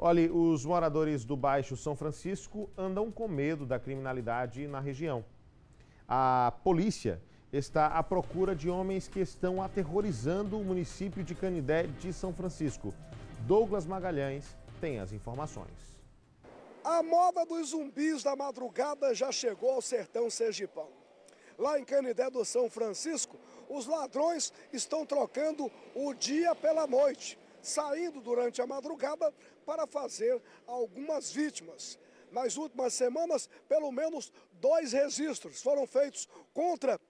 Olhe, os moradores do Baixo São Francisco andam com medo da criminalidade na região. A polícia está à procura de homens que estão aterrorizando o município de Canidé de São Francisco. Douglas Magalhães tem as informações. A moda dos zumbis da madrugada já chegou ao sertão sergipão. Lá em Canidé do São Francisco, os ladrões estão trocando o dia pela noite saindo durante a madrugada para fazer algumas vítimas. Nas últimas semanas, pelo menos dois registros foram feitos contra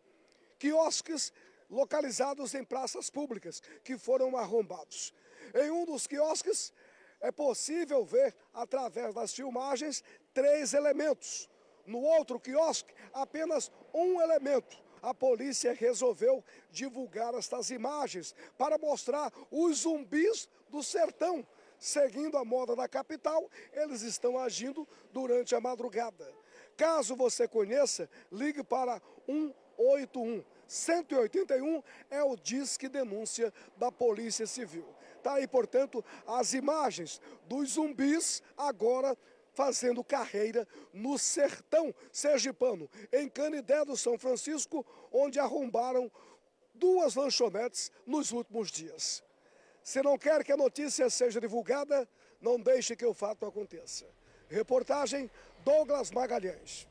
quiosques localizados em praças públicas que foram arrombados. Em um dos quiosques, é possível ver, através das filmagens, três elementos. No outro quiosque, apenas um elemento a polícia resolveu divulgar estas imagens para mostrar os zumbis do sertão. Seguindo a moda da capital, eles estão agindo durante a madrugada. Caso você conheça, ligue para 181. 181 é o disque denúncia da Polícia Civil. Tá aí, portanto, as imagens dos zumbis agora fazendo carreira no sertão sergipano, em Canidé do São Francisco, onde arrombaram duas lanchonetes nos últimos dias. Se não quer que a notícia seja divulgada, não deixe que o fato aconteça. Reportagem Douglas Magalhães.